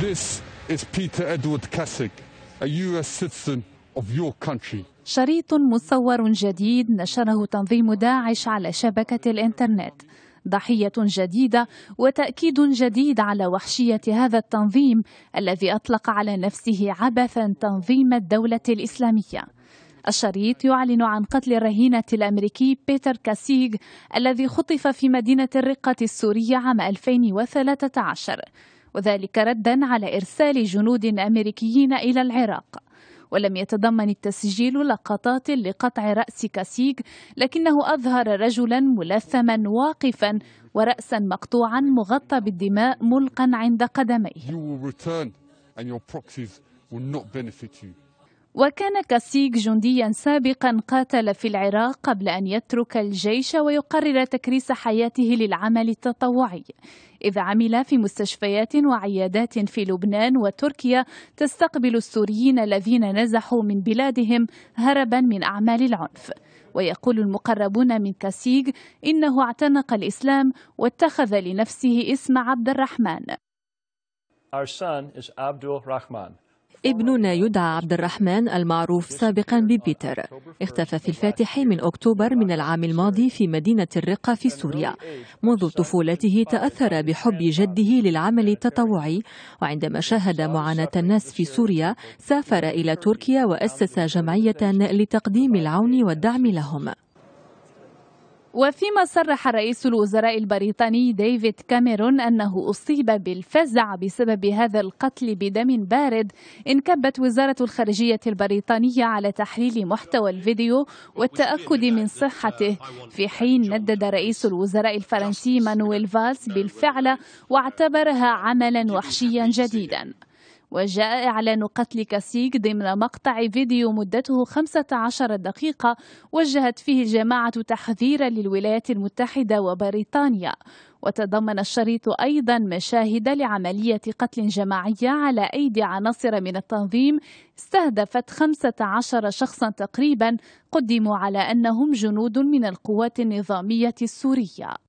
This is Peter Edward Kasich, a US citizen of your country. شريط مصور جديد نشره تنظيم داعش على شبكة الإنترنت ضحية جديدة وتأكيد جديد على وحشية هذا التنظيم الذي أطلق على نفسه عبثا تنظيم الدولة الإسلامية الشريط يعلن عن قتل الرهينة الأمريكي بيتر كاسيغ الذي خطف في مدينة الرقة السورية عام 2013 وذلك ردا على إرسال جنود أمريكيين إلى العراق ولم يتضمن التسجيل لقطات لقطع رأس كاسيغ لكنه أظهر رجلا ملثما واقفا ورأسا مقطوعا مغطى بالدماء ملقا عند قدميه وكان كاسيك جنديا سابقا قاتل في العراق قبل أن يترك الجيش ويقرر تكريس حياته للعمل التطوعي إذ عمل في مستشفيات وعيادات في لبنان وتركيا تستقبل السوريين الذين نزحوا من بلادهم هربا من أعمال العنف ويقول المقربون من كاسيغ إنه اعتنق الإسلام واتخذ لنفسه اسم عبد الرحمن Our son is Abdul Rahman. ابننا يدعى عبد الرحمن المعروف سابقا ببيتر اختفى في الفاتح من أكتوبر من العام الماضي في مدينة الرقة في سوريا منذ طفولته تأثر بحب جده للعمل التطوعي وعندما شاهد معاناة الناس في سوريا سافر إلى تركيا وأسس جمعية لتقديم العون والدعم لهم وفيما صرح رئيس الوزراء البريطاني ديفيد كاميرون أنه أصيب بالفزع بسبب هذا القتل بدم بارد انكبت وزارة الخارجية البريطانية على تحليل محتوى الفيديو والتأكد من صحته في حين ندد رئيس الوزراء الفرنسي مانويل فالس بالفعل واعتبرها عملا وحشيا جديدا وجاء إعلان قتل كاسيك ضمن مقطع فيديو مدته 15 دقيقة وجهت فيه الجماعة تحذيرا للولايات المتحدة وبريطانيا وتضمن الشريط أيضا مشاهد لعملية قتل جماعية على أيدي عناصر من التنظيم استهدفت 15 شخصا تقريبا قدموا على أنهم جنود من القوات النظامية السورية